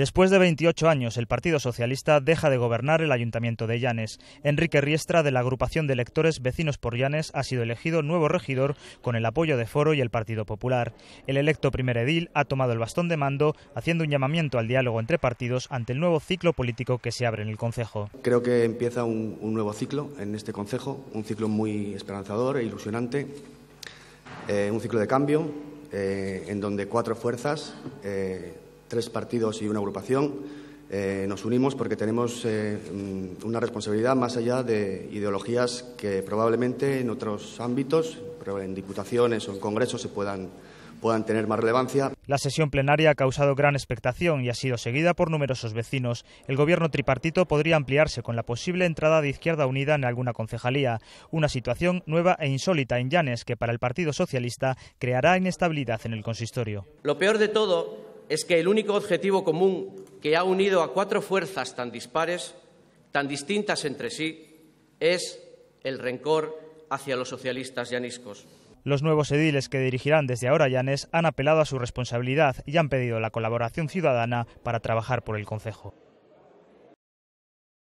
Después de 28 años, el Partido Socialista deja de gobernar el Ayuntamiento de Llanes. Enrique Riestra, de la agrupación de electores Vecinos por Llanes, ha sido elegido nuevo regidor con el apoyo de Foro y el Partido Popular. El electo primer edil ha tomado el bastón de mando, haciendo un llamamiento al diálogo entre partidos ante el nuevo ciclo político que se abre en el Consejo. Creo que empieza un, nuevo ciclo en este Consejo, un ciclo muy esperanzador e ilusionante, eh, un ciclo de cambio, eh, en donde cuatro fuerzas... Eh, tres partidos y una agrupación, eh, nos unimos porque tenemos eh, mm, una responsabilidad más allá de ideologías que probablemente en otros ámbitos, en diputaciones o en congresos, se puedan, puedan tener más relevancia. La sesión plenaria ha causado gran expectación y ha sido seguida por numerosos vecinos. El gobierno tripartito podría ampliarse con la posible entrada de Izquierda Unida en alguna concejalía, una situación nueva e insólita en Llanes que para el Partido Socialista creará inestabilidad en el consistorio. Lo peor de todo es que el único objetivo común que ha unido a cuatro fuerzas tan dispares, tan distintas entre sí, es el rencor hacia los socialistas llaniscos. Los nuevos ediles que dirigirán desde ahora Llanes han apelado a su responsabilidad y han pedido la colaboración ciudadana para trabajar por el Concejo.